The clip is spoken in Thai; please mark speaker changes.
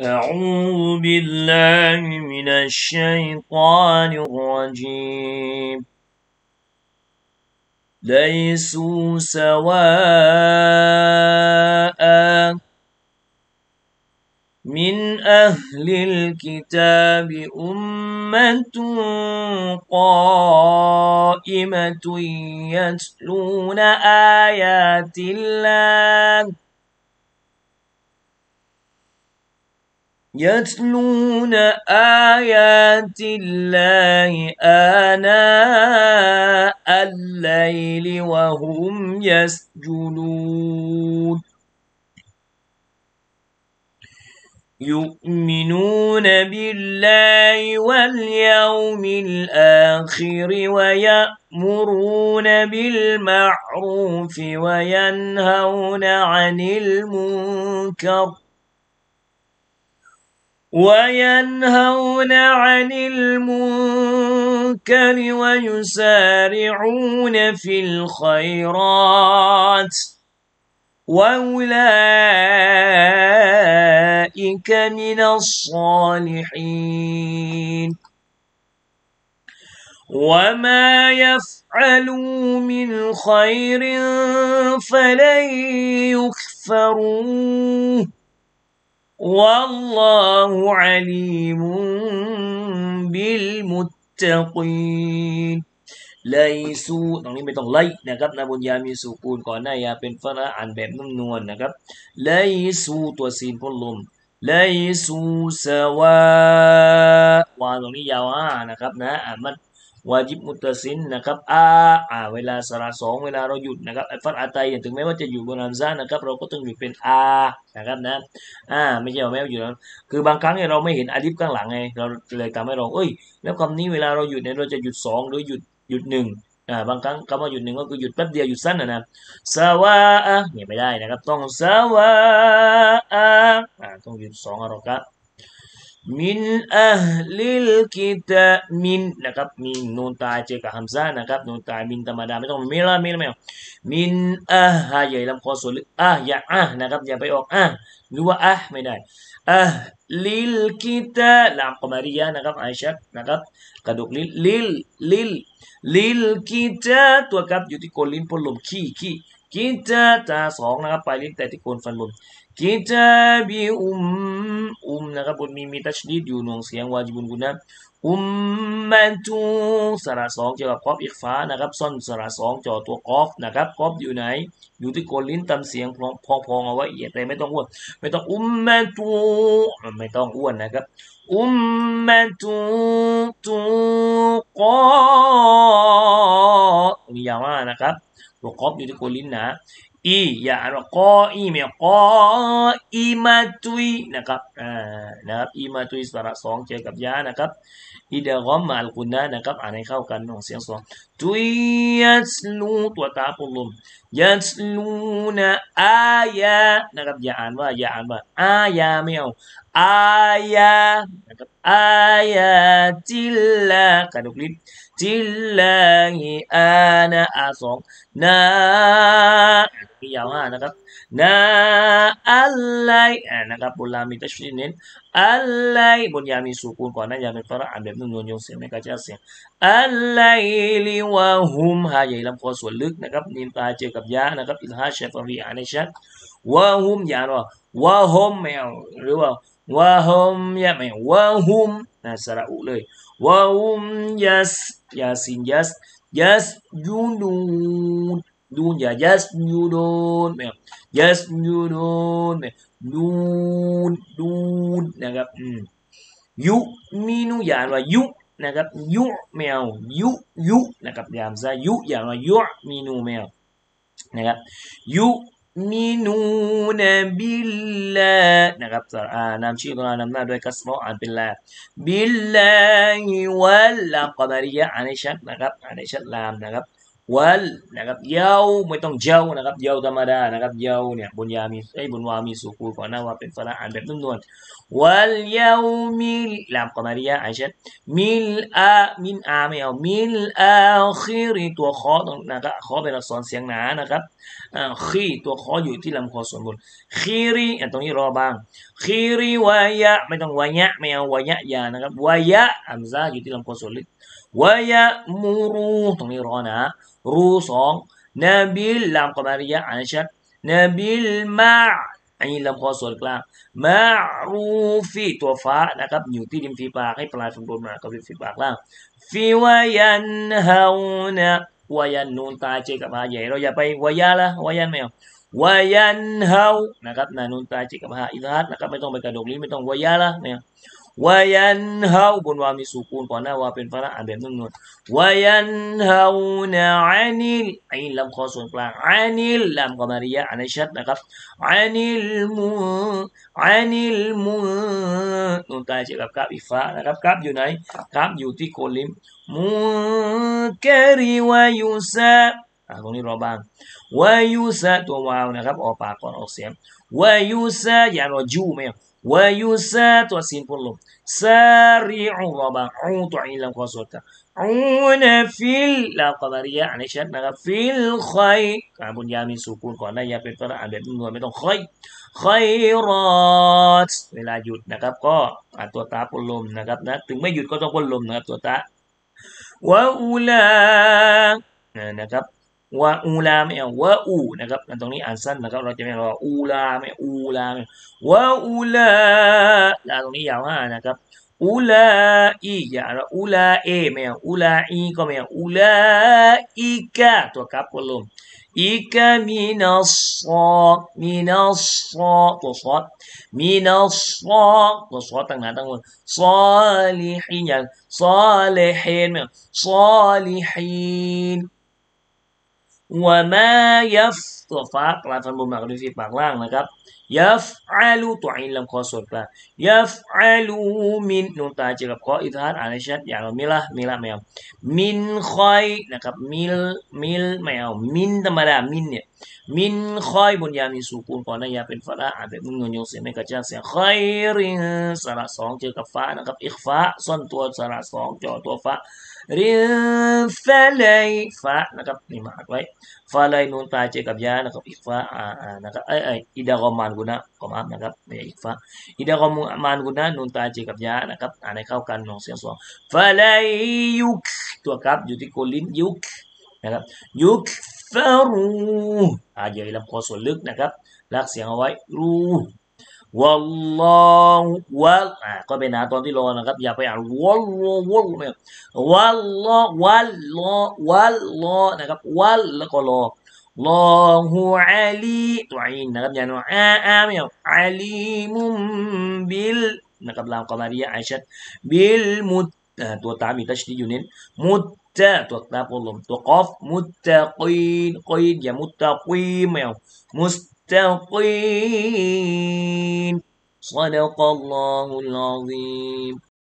Speaker 1: أعوذ بالله من الشيطان الرجيم ليسوا سواء من أهل الكتاب أمة قائمة يتلون آيات الله يتلون آيات الله آناء الليل وهم يسجدون يؤمنون بالله واليوم الآخر ويأمرون بالمعروف وينهون عن المنكر وينهون عن المنكر ويسارعون في الخيرات واولئك من الصالحين وما يفعلوا من خير فلن يكفروه والله عليم بالمتقين ไลซูตรงนี้ไม่ต้องไลนะครับนะบุญยามีสุกูลก่อนหน้ายาเป็นฟระอ่านแบบนุ่มนวลนะครับไลซูตัวซีนพ่นลมไลซูสวาวานตรงนี้ยาวอ่านะครับนะอ่านมันวาจิบมุตซินนะครับอาอาเวลาสระสองเวลาเราหยุดนะครับอัลฟัตอาตัยถึงแม้ว่าจะอยู่บนอัมซานะครับ เราก็ต้องอยู่เป็นอานะครับนะอ่าไม่ใช่แม้ว่าอยู่ คือบางครั้งเนี่ยเราไม่เห็นอาลิฟข้างหลังไงเราเลยทำให้เราเอ้ย แล้วคำนี้เวลาเราหยุดเนี่ยเราจะหยุดสองหรือหยุดหยุดหนึ่งอ่าบางครั้งคำว่าหยุดหนึ่งก็คือหยุดแป๊บเดียวหยุดสั้นนะนะสวะเนี่ยไม่ได้นะครับต้องสวะอ่าต้องหยุดสองอารรับมินอัลลิลกิตามินนะครับมีนูนตายเจกับฮัมซานะครับนูนตายมินธรรมดาไม่ต้องมีละมีละไม่เอามินอัลฮะใหญ่ลำคอส่วนลอัะอย่าอะนะครับ อย่าไปออกอัะหรือว่าอัะไม่ได้อัะลิลกิตาลามกอมารียานะครับไอชักนะครับ กระดูกลิลลิลลิลลิลกิตาตัวครับอยู่ที่โคนลิ้นพลลมขี้ขี้กิตาตาสองนะครับไปลลิ้นแต่ที่โกนฟันลมกิตาบิอุมอุมนะครับบนมีมีตัชดีดอยู่หน่วงเสียงวาจิบุนกุนะอุมมันตูสระสองเจอกับกอฟอีกฟ้านะครับ ซ่อนสระสองจอตัวกอฟนะครับกอฟอยู่ไหน อยู่ที่โกนลิ้นตำเสียงพองพองเอาไว้เอียดเลยไม่ต้องอ้วนไม่ต้องอุมมันตูไม่ต้องอ้วนนะครับอุมมันตูตูกอมียาวมากนะครับรกอบอยู่ที่โคนลิ้นนะอีอย่าอ่านว่ากออีเมียกออีมาตุยนะครับอ่านะครับอีมาตุยสระสองเจอกับยานะครับอีเดรกอมมาลกุนนะนะครับอ่านให้เข้ากันของเสียงสองตุยยัสลูตัวตาปุลมยัสลูนะอายะนะครับอย่าอ่านว่าอย่าอ่านว่าอายะไม่เอาอายะนะครับอายะจิลละกระดุกลิ้นจิลละอีอานะอาสองนาที่ยาวห้านะครับนาอัลไลอานะครับบนลามีตัชรีเน้นอัลไลบนยามีสุกูนก่อนนะยาเป็นฟาระอ่านแบบนุ่นนวลยงเสียงไม่กระจายเสียงอัลไลลิวะฮุมฮาใหญ่ลำคอส่วนลึกนะครับนิมตาเจอกับยานะครับอินฮาเชฟวีอาในชัดวะฮุมยาว่าวะฮุมแมวหรือว่าวะฮุมยาแมววะฮุมนะสระอุเลยวะฮุมยัสยาสินยัสยัสยูนูนูนอย่ายัสยูนูนนะครับยัสยูนูนนูนนูนนะครับยุมีนูอย่าว่ายุนะครับยุแมว ยุยุนะครับยามซะยุอย่าว่ายุมีนูแมวนะครับยุมินูนบิลลานะครับอ่านามชื่อตัวานามหน้าด้วยกัสรออ่านเป็นลาบิลลาฮิวัลลากัาริยะอัานใ้ชัดนะครับอัานใ้ชัดลามนะครับวัลนะครับเยาวไม่ต้องเยาวนะครับเยาวธรรมดานะครับเยาวเนี่ยบุญยามีไอ้บุญวามีสุกูก่อนหน้าว่าเป็นฟาอ่านแบบนุ่มนวลวัลเยาวมิลลามกมาริยาอัเช่นมิลอามินอาไม่เอามิลอาคีรีตัวคอตรงนะครับคอเป็นอักษรเสียงหนานะครับอ่คีตัวคออยู่ที่ลำคอส่วนบนคีรีอ่ะตรงนี้รอบางคีรีวายะ ไม่ต้องวายะไม่เอาวายะยานะครับวายะอัมซาอยู่ที่ลำคอส่วนลึกวยะมูรูตรงนี้รอนะรูสองนบิลลามกมาริยะอันชัดนบิลมาอันนี้ลำคอส่วนกลางมารูฟีตัวฟ้านะครับอยู่ที่ริมฝีปากให้ปลายฟันบนมากับริมฝีปากล่างฟิวยันฮาวนะวยันนูนตาเจกับมาใหญ่เราอย่าไปวยาละวยันไม่เอาวยันเฮาวนะครับนานูนตาเจกับฮาอิทฮัตนะครับไม่ต้องไปกระดกลิ้นไม่ต้องวยาละไม่เอาวยันเฮาบนวามีสุขูนก่อนหน้าวาเป็นพาระอันเดบนุ่มนวลวยันเฮาเนะอานิลไอ้ลำคอส่วนกลางอานิลลำกอมารียะอันชัดนะครับอานิลมุอานิลมุนุ่นตายเจอกับกราบอีฟ้านะครับกราบอยู่ไหนกราบอยู่ที่โคลิมมุกรีวายุซาอตรงนี้รอบ้างวายุซาตัววาวนะครับ ออกปากก่อนออกเสียงวายุซาอย่ารอจูไหมวายุซาตัวสินพลมซาริอุรอบ้างอูตัวอินลังคอสดอูนฟิลลาความริยะอันนี้ชัดนะครับฟิลคอยการบุญยามีสุขุลก่อนนะอยาเป็นพระอ่านแบบนวลไม่ต้องคอยคอยรอดเวลาหยุดนะครับก็อ่านตัวตาพลมนะครับนะถึงไม่หยุดก็ต้องพลมนะครับตัวตาวาอุลานะครับวาอูลามเอวาอูนะครับตรงนี้อ่านสั้นนะครับเราจะเรียกว่าอูลามเออูลามวาอูลาแล้วตรงนี้ยาวมากนะครับอูลาอีอย่าเราอูลาเอไม่อูลาอีก็ไม่อูลาอีกาตัวครับคุณลุงอีกามีนาสอกมีนาสอกตัวสอดมีนาสอกตัวสอดต่างหากต่างคนซาลิฮินยังซาลิฮินไหมซาลิฮินวะมายัฟตัวฟ้ากลายฟันบนมากด้วยฟีปากล่างนะครับยัฟอาลูตัวอินลำคอสดวนกลางยัฟอาลูมินนูตาจิกับคออิทานอ่านชัดอย่างเรามิละมิละไม่เอามินคอยนะครับมิลมิลไม่เอามินธรรมดามินเนี่ยมินคอยบนยามีสุกูลก่อนนะยาเป็นฟ้าอาจจะมึงเงยงเสียงไม่กระจ่างเสียงคอยริงสระสองเจอกับฟ้านะครับอิกฟ้าซ่อนตัวสระสองจ่อตัวฟ้าริฟาเลยฟะนะครับนี่มาอไว้ฟาเลยนูนตาเจกับยานะครับอีกฟะอ่านะครับไอไออิดะกอมานกุนะกอมานะครับไม่อีกฟะอิดะกอมานกุนะนูนตาเจกับยานะครับอ่านให้เข้ากันน้องเสียงสองฟาเลยยุกตัวครับอยู่ที่โกลิ้นยุกนะครับ ยุกฟารูอ่าเยยลำคอส่วนลึกนะครับ รักเสียงเอาไว้รูวอลลอฮ์วอลอ่ะก็เป็นนะตอนที่รอนะครับอย่าไปอ่านวอลลอฮ์วอลลอฮ์วอลลอฮ์วอลลอฮ์วอลลอฮ์นะครับวอลแล้วก็ลอลอฮุอาลีตัวอินนะครับอย่างอาอาเมียอาลีมุมบิลนะครับลามกามารียะไอชัดบิลมุตตัวตามีตัชดีอยู่เน้นมุตตะตัวตาปลมตัวกอฟมุตตะกีนกีนอย่ามุตตะกีมไม่เอามุส المتقين صدق الله العظيم